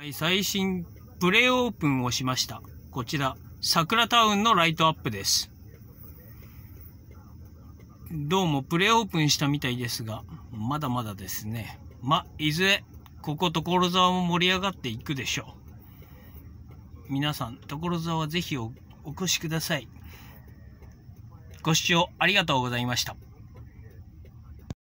はい、最新プレオープンをしました。こちら、桜タウンのライトアップです。どうもプレオープンしたみたいですが、まだまだですね。ま、いずれ、ここ所沢も盛り上がっていくでしょう。皆さん、所沢ぜひお越しください。ご視聴ありがとうございました。